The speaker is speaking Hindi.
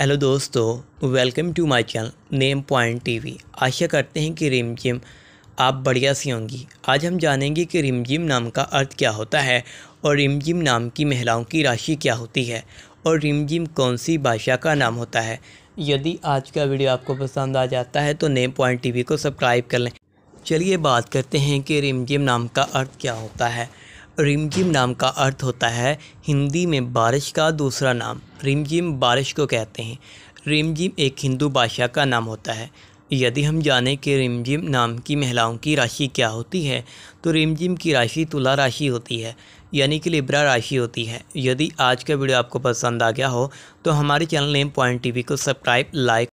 हेलो दोस्तों welcome to my channel name point TV आशा करते हैं कि रिमझिम आप बढ़िया सी होंगी आज हम जानेंगे कि रिमझिम नाम का अर्थ क्या होता है और रिमझिम नाम की महिलाओं की राशि क्या होती है और रिमझिम कौन सी भाषा का नाम होता है यदि आज का वीडियो आपको पसंद आ जाता है तो नेम पॉइंट टी को सब्सक्राइब कर लें चलिए बात करते हैं कि रिमझिम नाम का अर्थ क्या होता है रिमझिम नाम का अर्थ होता है हिंदी में बारिश का दूसरा नाम रिमझिम बारिश को कहते हैं रिमझिम एक हिंदू भाषा का नाम होता है यदि हम जानें कि रिमझिम नाम की महिलाओं की राशि क्या होती है तो रिमझिम की राशि तुला राशि होती है यानी कि लिब्रा राशि होती है यदि आज का वीडियो आपको पसंद आ गया हो तो हमारे चैनल नेम पॉइंट टी को सब्सक्राइब लाइक